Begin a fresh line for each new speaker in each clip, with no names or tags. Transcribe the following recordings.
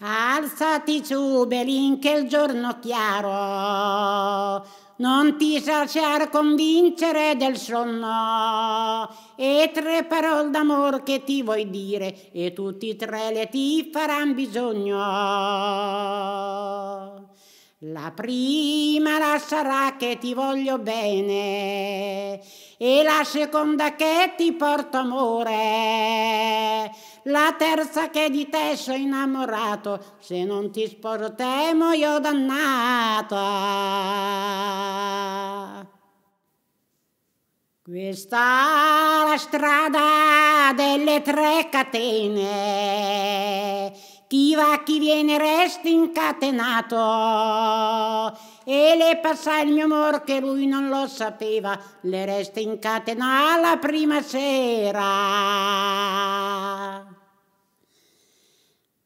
Alzati su, Belin, che il giorno chiaro, non ti lasciar convincere del sonno. E tre parole d'amor che ti vuoi dire, e tutti tre le ti faranno bisogno. La prima la sarà che ti voglio bene, e la seconda che ti porto amore la terza che di te so innamorato, se non ti sposo temo io dannata. Questa la strada delle tre catene chi va, chi viene, resta incatenato. E le passa il mio amor che lui non lo sapeva, le resta incatenato la prima sera.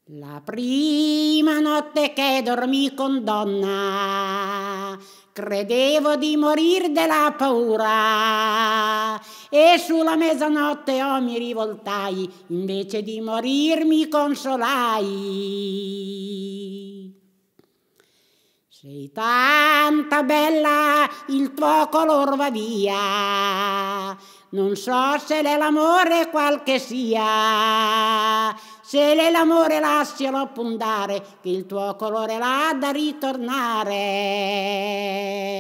La prima notte che dormì con donna, credevo di morir della paura e sulla mezzanotte oh mi rivoltai, invece di morir mi consolai. Sei tanta bella, il tuo color va via, non so se l'è l'amore qual che sia, se l'è l'amore lascialo pondare, che il tuo colore l'ha da ritornare.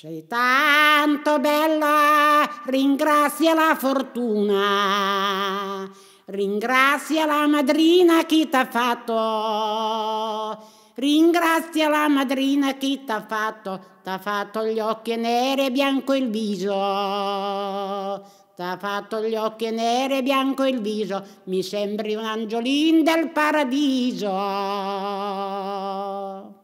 Sei tanto bella, ringrazia la fortuna, ringrazia la madrina chi t'ha fatto, ringrazia la madrina chi t'ha fatto, t'ha fatto gli occhi neri e bianco il viso. T'ha fatto gli occhi neri e bianco il viso, mi sembri un angiolin del paradiso.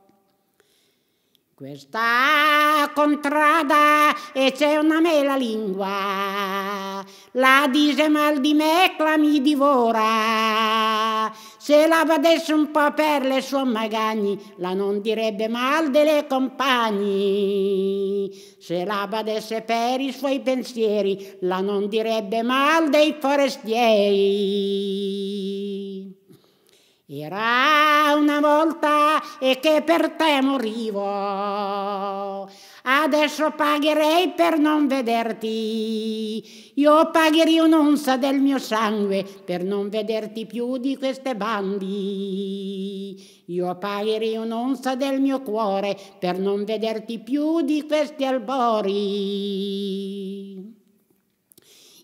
Questa contrada e c'è una mela lingua, la dice mal di me, la mi divora. Se la vadesse un po' per le sue magagni, la non direbbe mal delle compagni. Se la vadesse per i suoi pensieri, la non direbbe mal dei forestieri. Era una volta e che per te morivo. Adesso pagherei per non vederti. Io pagherei un'onza del mio sangue per non vederti più di queste bandi. Io pagherei un'onza del mio cuore per non vederti più di questi albori.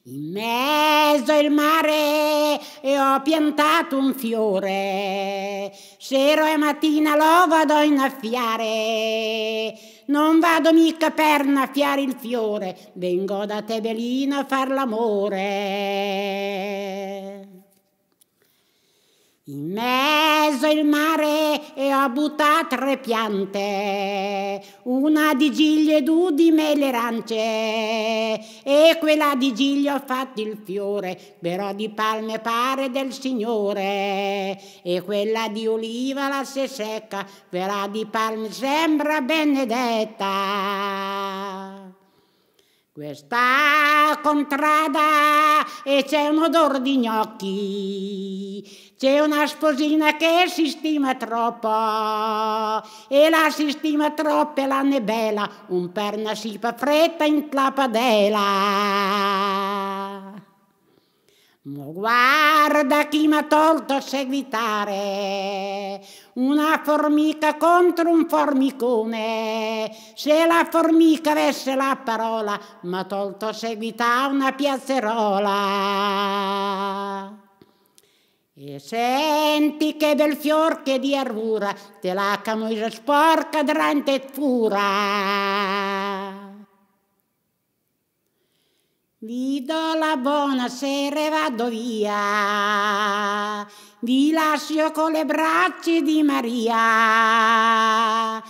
In mezzo al mare e ho piantato un fiore, sera e mattina lo vado a innaffiare. Non vado mica per innaffiare il fiore, vengo da te Belina a far l'amore. In mezzo il mare e ho buttato tre piante, una di giglio e due di mele arance e quella di giglio ho fatto il fiore, però di palme pare del Signore e quella di oliva la se secca, però di palme sembra benedetta. Questa contrada e c'è un odore di gnocchi, c'è una sposina che si stima troppo e la si stima troppo e l'anne bella, un perna si fa fretta in clapadela. Ma guarda chi mi ha tolto a seguitare, una formica contro un formicone. Se la formica avesse la parola, mi ha tolto a seguitare una piazzerola. E senti che bel fior che di arvura, te la camoisa sporca drante fura. Vi do la sera e vado via, vi lascio con le braccia di Maria.